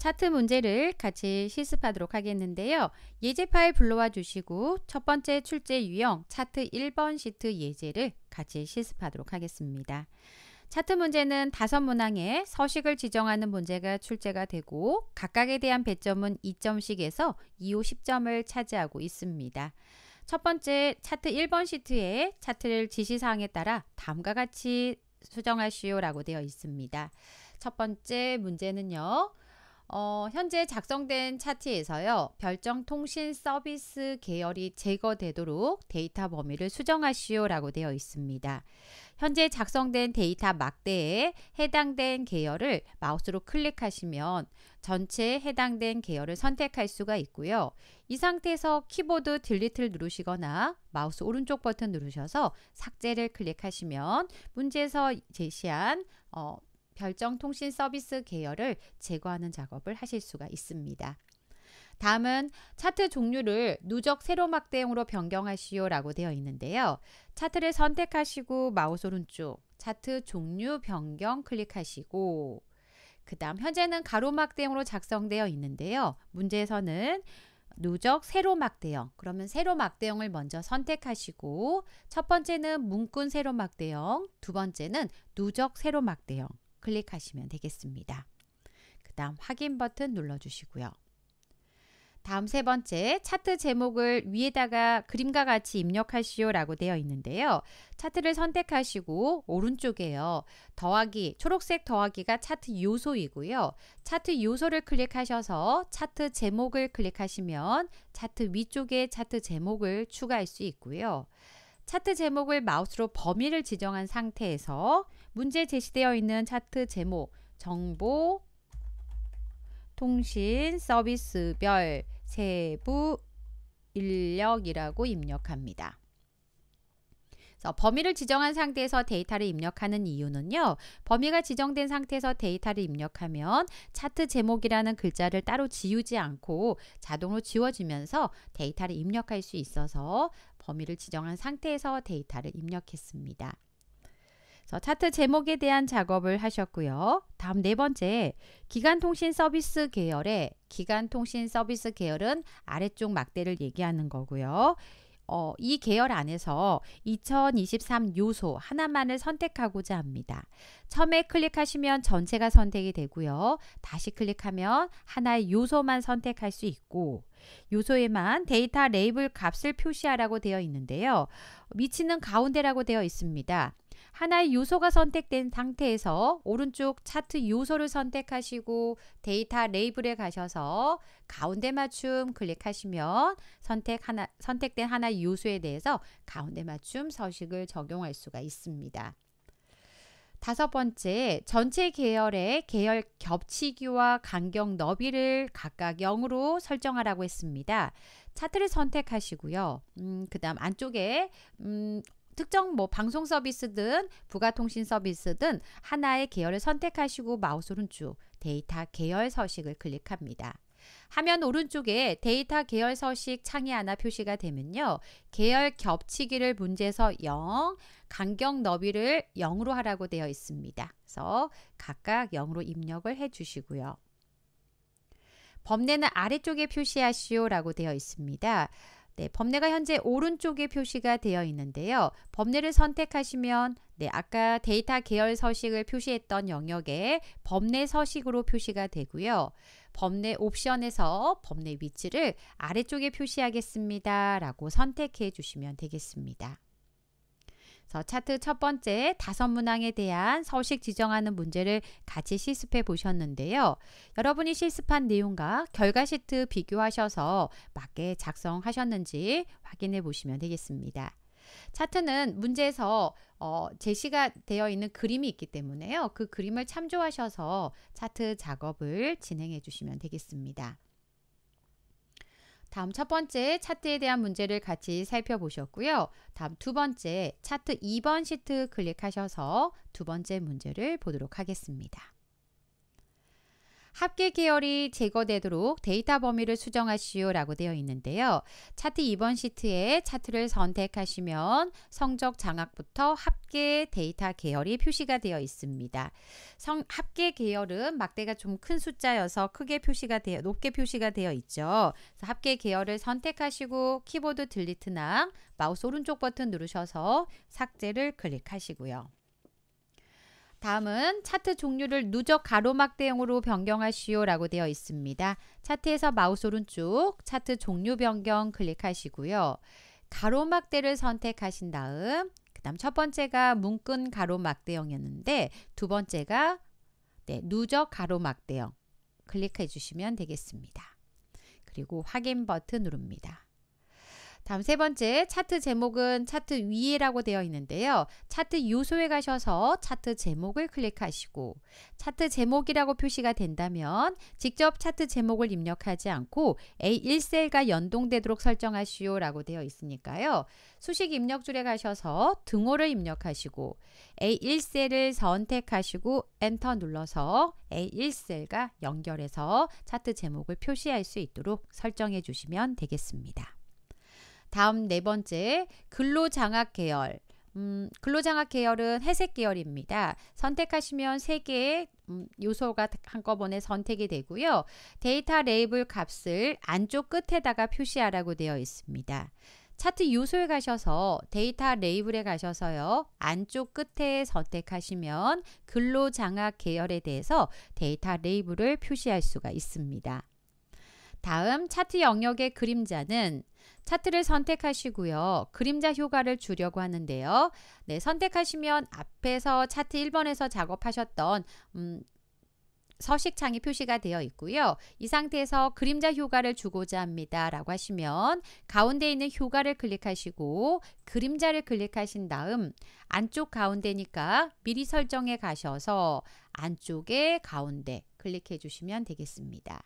차트 문제를 같이 실습하도록 하겠는데요. 예제 파일 불러와 주시고 첫 번째 출제 유형 차트 1번 시트 예제를 같이 실습하도록 하겠습니다. 차트 문제는 다섯 문항에 서식을 지정하는 문제가 출제가 되고 각각에 대한 배점은 2점씩에서 2호 10점을 차지하고 있습니다. 첫 번째 차트 1번 시트에 차트를 지시사항에 따라 다음과 같이 수정하시오라고 되어 있습니다. 첫 번째 문제는요. 어, 현재 작성된 차트에서요. 별정 통신 서비스 계열이 제거되도록 데이터 범위를 수정하시오라고 되어 있습니다. 현재 작성된 데이터 막대에 해당된 계열을 마우스로 클릭하시면 전체 해당된 계열을 선택할 수가 있고요. 이 상태에서 키보드 딜리트를 누르시거나 마우스 오른쪽 버튼 누르셔서 삭제를 클릭하시면 문제에서 제시한 어, 별정 통신 서비스 계열을 제거하는 작업을 하실 수가 있습니다. 다음은 차트 종류를 누적 세로막 대형으로 변경하시오 라고 되어 있는데요. 차트를 선택하시고 마우스 오른쪽 차트 종류 변경 클릭하시고 그 다음 현재는 가로막 대형으로 작성되어 있는데요. 문제에서는 누적 세로막 대형 그러면 세로막 대형을 먼저 선택하시고 첫 번째는 문군 세로막 대형 두 번째는 누적 세로막 대형 클릭하시면 되겠습니다. 그 다음 확인 버튼 눌러주시고요. 다음 세 번째 차트 제목을 위에다가 그림과 같이 입력하시오 라고 되어 있는데요. 차트를 선택하시고 오른쪽에요. 더하기 초록색 더하기가 차트 요소이고요. 차트 요소를 클릭하셔서 차트 제목을 클릭하시면 차트 위쪽에 차트 제목을 추가할 수 있고요. 차트 제목을 마우스로 범위를 지정한 상태에서 문제 제시되어 있는 차트 제목, 정보, 통신, 서비스별, 세부, 인력이라고 입력합니다. 범위를 지정한 상태에서 데이터를 입력하는 이유는요. 범위가 지정된 상태에서 데이터를 입력하면 차트 제목이라는 글자를 따로 지우지 않고 자동으로 지워지면서 데이터를 입력할 수 있어서 범위를 지정한 상태에서 데이터를 입력했습니다. 차트 제목에 대한 작업을 하셨고요. 다음 네 번째, 기간통신 서비스 계열의 기간통신 서비스 계열은 아래쪽 막대를 얘기하는 거고요. 어, 이 계열 안에서 2023 요소 하나만을 선택하고자 합니다. 처음에 클릭하시면 전체가 선택이 되고요. 다시 클릭하면 하나의 요소만 선택할 수 있고 요소에만 데이터 레이블 값을 표시하라고 되어 있는데요. 위치는 가운데라고 되어 있습니다. 하나의 요소가 선택된 상태에서 오른쪽 차트 요소를 선택하시고 데이터 레이블에 가셔서 가운데 맞춤 클릭하시면 선택 하나, 선택된 하나의 요소에 대해서 가운데 맞춤 서식을 적용할 수가 있습니다. 다섯 번째, 전체 계열의 계열 겹치기와 간격 너비를 각각 0으로 설정하라고 했습니다. 차트를 선택하시고요. 음, 그 다음 안쪽에 음, 특정 뭐 방송 서비스든 부가통신 서비스든 하나의 계열을 선택하시고 마우스 오른쪽 데이터 계열 서식을 클릭합니다. 화면 오른쪽에 데이터 계열 서식 창이 하나 표시가 되면요. 계열 겹치기를 문제에서 0, 간격 너비를 0으로 하라고 되어 있습니다. 그래서 각각 0으로 입력을 해 주시고요. 범례는 아래쪽에 표시하시오라고 되어 있습니다. 네, 범례가 현재 오른쪽에 표시가 되어 있는데요. 범례를 선택하시면 네, 아까 데이터 계열 서식을 표시했던 영역에 범례 서식으로 표시가 되고요. 범례 옵션에서 범례 위치를 아래쪽에 표시하겠습니다. 라고 선택해 주시면 되겠습니다. 그래서 차트 첫 번째 다섯 문항에 대한 서식 지정하는 문제를 같이 실습해 보셨는데요. 여러분이 실습한 내용과 결과 시트 비교하셔서 맞게 작성하셨는지 확인해 보시면 되겠습니다. 차트는 문제에서 어, 제시가 되어 있는 그림이 있기 때문에요. 그 그림을 참조하셔서 차트 작업을 진행해 주시면 되겠습니다. 다음 첫 번째 차트에 대한 문제를 같이 살펴보셨고요. 다음 두 번째 차트 2번 시트 클릭하셔서 두 번째 문제를 보도록 하겠습니다. 합계 계열이 제거되도록 데이터 범위를 수정하시오라고 되어 있는데요. 차트 2번 시트에 차트를 선택하시면 성적 장악부터 합계 데이터 계열이 표시가 되어 있습니다. 성, 합계 계열은 막대가 좀 큰 숫자여서 크게 표시가 되어 높게 표시가 되어 있죠. 합계 계열을 선택하시고 키보드 딜리트나 마우스 오른쪽 버튼 누르셔서 삭제를 클릭하시고요. 다음은 차트 종류를 누적 가로막 대형으로 변경하시오 라고 되어 있습니다. 차트에서 마우스 오른쪽 차트 종류 변경 클릭하시고요. 가로막대를 선택하신 다음 그 다음 첫 번째가 문끈 가로막대형이었는데 두 번째가 네, 누적 가로막대형 클릭해 주시면 되겠습니다. 그리고 확인 버튼 누릅니다. 다음 세 번째 차트 제목은 차트 위에라고 되어 있는데요. 차트 요소에 가셔서 차트 제목을 클릭하시고 차트 제목이라고 표시가 된다면 직접 차트 제목을 입력하지 않고 A1셀과 연동되도록 설정하시오 라고 되어 있으니까요. 수식 입력 줄에 가셔서 등호를 입력하시고 A1셀을 선택하시고 엔터 눌러서 A1셀과 연결해서 차트 제목을 표시할 수 있도록 설정해 주시면 되겠습니다. 다음 네 번째 근로장학 계열 음, 근로장학 계열은 회색 계열입니다. 선택하시면 3개의 음, 요소가 한꺼번에 선택이 되고요. 데이터 레이블 값을 안쪽 끝에다가 표시하라고 되어 있습니다. 차트 요소에 가셔서 데이터 레이블에 가셔서요. 안쪽 끝에 선택하시면 근로장학 계열에 대해서 데이터 레이블을 표시할 수가 있습니다. 다음 차트 영역의 그림자는 차트를 선택하시고요. 그림자 효과를 주려고 하는데요. 네, 선택하시면 앞에서 차트 1번에서 작업하셨던 음, 서식창이 표시가 되어 있고요. 이 상태에서 그림자 효과를 주고자 합니다. 라고 하시면 가운데 있는 효과를 클릭하시고 그림자를 클릭하신 다음 안쪽 가운데니까 미리 설정에 가셔서 안쪽에 가운데 클릭해 주시면 되겠습니다.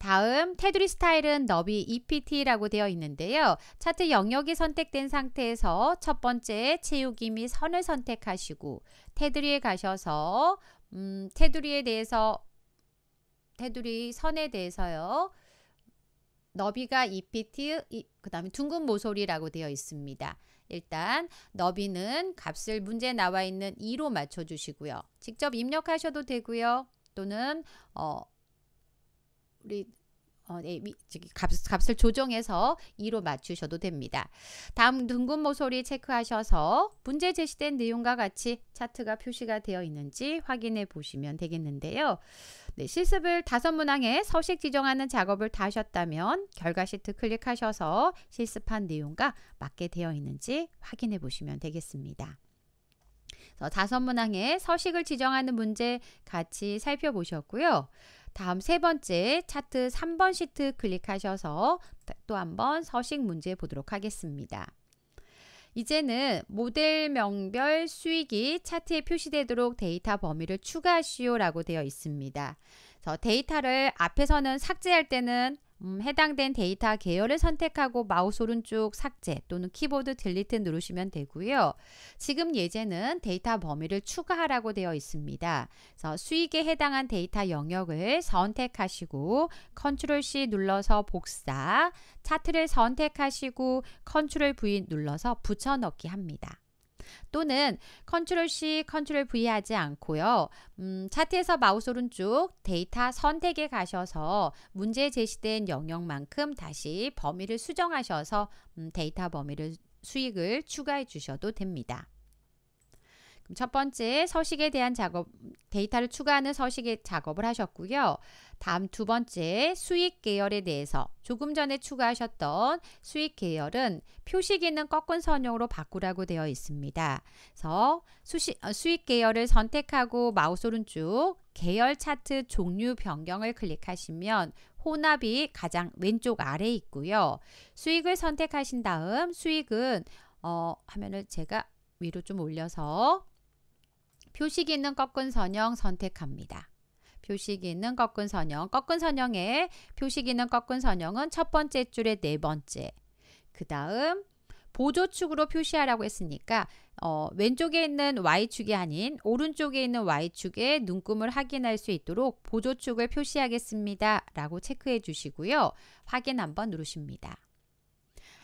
다음 테두리 스타일은 너비 EPT라고 되어 있는데요. 차트 영역이 선택된 상태에서 첫 번째 채우기 및 선을 선택하시고 테두리에 가셔서 음, 테두리에 대해서 테두리 선에 대해서요. 너비가 EPT, 그 다음에 둥근 모서리라고 되어 있습니다. 일단 너비는 값을 문제 에 나와 있는 2로 맞춰주시고요. 직접 입력하셔도 되고요. 또는 어, 우리 어, 네, 미, 저기 값, 값을 조정해서 2로 맞추셔도 됩니다. 다음 둥근 모서리 체크하셔서 문제 제시된 내용과 같이 차트가 표시가 되어 있는지 확인해 보시면 되겠는데요. 네, 실습을 다섯 문항에 서식 지정하는 작업을 다 하셨다면 결과 시트 클릭하셔서 실습한 내용과 맞게 되어 있는지 확인해 보시면 되겠습니다. 다섯 문항에 서식을 지정하는 문제 같이 살펴보셨고요. 다음 세 번째 차트 3번 시트 클릭하셔서 또 한번 서식 문제 보도록 하겠습니다. 이제는 모델명별 수익이 차트에 표시되도록 데이터 범위를 추가하시오 라고 되어 있습니다. 데이터를 앞에서는 삭제할 때는 음, 해당된 데이터 계열을 선택하고 마우스 오른쪽 삭제 또는 키보드 딜리트 누르시면 되고요. 지금 예제는 데이터 범위를 추가하라고 되어 있습니다. 그래서 수익에 해당한 데이터 영역을 선택하시고 컨트롤 C 눌러서 복사, 차트를 선택하시고 컨트롤 V 눌러서 붙여넣기 합니다. 또는 컨트롤 C, 컨트롤 V 하지 않고요. 음, 차트에서 마우스 오른쪽 데이터 선택에 가셔서 문제 제시된 영역만큼 다시 범위를 수정하셔서 음, 데이터 범위를 수익을 추가해 주셔도 됩니다. 첫 번째 서식에 대한 작업 데이터를 추가하는 서식의 작업을 하셨고요. 다음 두 번째 수익 계열에 대해서 조금 전에 추가하셨던 수익 계열은 표시 기능 꺾은 선형으로 바꾸라고 되어 있습니다. 그래서 수시, 어, 수익 계열을 선택하고 마우스 오른쪽 계열 차트 종류 변경을 클릭하시면 혼합이 가장 왼쪽 아래에 있고요. 수익을 선택하신 다음 수익은 어, 화면을 제가 위로 좀 올려서 표식 있는 꺾은 선형 선택합니다. 표식 있는 꺾은 선형, 꺾은 선형에 표식 있는 꺾은 선형은 첫 번째 줄의 네 번째. 그 다음 보조축으로 표시하라고 했으니까 어, 왼쪽에 있는 Y축이 아닌 오른쪽에 있는 Y축의 눈금을 확인할 수 있도록 보조축을 표시하겠습니다. 라고 체크해 주시고요. 확인 한번 누르십니다.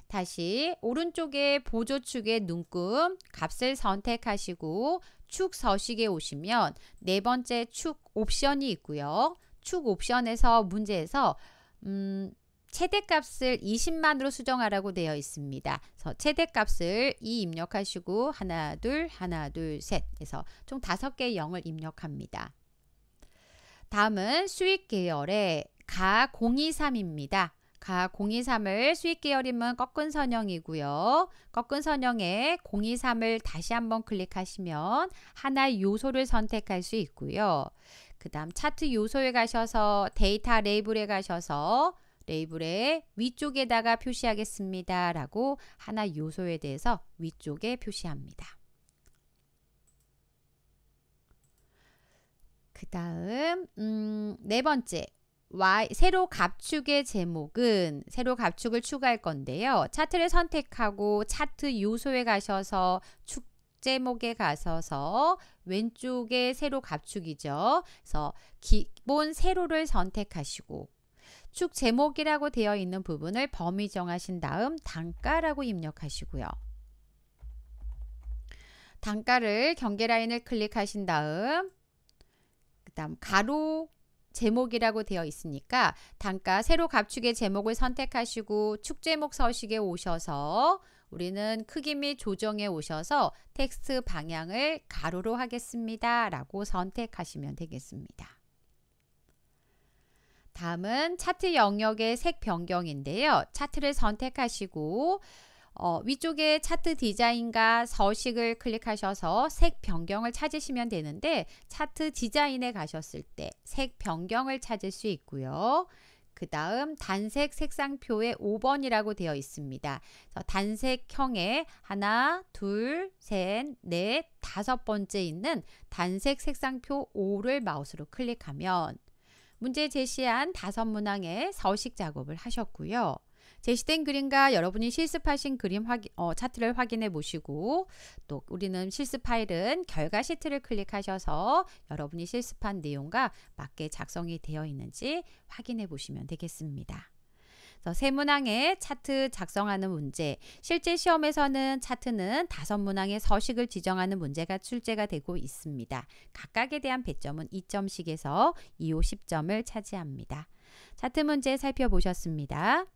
다시 오른쪽에 보조축의 눈금 값을 선택하시고 축 서식에 오시면 네 번째 축 옵션이 있고요. 축 옵션에서 문제에서 음, 최대값을 20만으로 수정하라고 되어 있습니다. 그래서 최대값을 2 입력하시고 하나 둘 하나 둘셋 해서 총 다섯 개의 0을 입력합니다. 다음은 수익 계열의 가023입니다. 가 023을 수익 계열이면 꺾은 선형이고요. 꺾은 선형에 023을 다시 한번 클릭하시면 하나의 요소를 선택할 수 있고요. 그 다음 차트 요소에 가셔서 데이터 레이블에 가셔서 레이블에 위쪽에다가 표시하겠습니다. 라고 하나 요소에 대해서 위쪽에 표시합니다. 그 다음 음, 네 번째 Y, 새로 갑축의 제목은 새로 갑축을 추가할 건데요. 차트를 선택하고 차트 요소에 가셔서 축 제목에 가셔서 왼쪽에 세로 갑축이죠. 그래서 기본 세로를 선택하시고 축 제목이라고 되어 있는 부분을 범위 정하신 다음 단가라고 입력하시고요. 단가를 경계 라인을 클릭하신 다음 그 다음 가로 제목이라고 되어 있으니까 단가 새로 값축의 제목을 선택하시고 축제목 서식에 오셔서 우리는 크기 및 조정에 오셔서 텍스트 방향을 가로로 하겠습니다. 라고 선택하시면 되겠습니다. 다음은 차트 영역의 색 변경인데요. 차트를 선택하시고 어, 위쪽에 차트 디자인과 서식을 클릭하셔서 색 변경을 찾으시면 되는데 차트 디자인에 가셨을 때 색 변경을 찾을 수 있고요. 그 다음 단색 색상표에 5번이라고 되어 있습니다. 단색형에 하나, 둘, 셋, 넷, 다섯 번째 있는 단색 색상표 5를 마우스로 클릭하면 문제 제시한 다섯 문항의 서식 작업을 하셨고요. 제시된 그림과 여러분이 실습하신 그림 확인, 어, 차트를 확인해 보시고 또 우리는 실습 파일은 결과 시트를 클릭하셔서 여러분이 실습한 내용과 맞게 작성이 되어 있는지 확인해 보시면 되겠습니다. 세 문항의 차트 작성하는 문제 실제 시험에서는 차트는 다섯 문항의 서식을 지정하는 문제가 출제가 되고 있습니다. 각각에 대한 배점은 2점씩에서 2 5, 10점을 차지합니다. 차트 문제 살펴보셨습니다.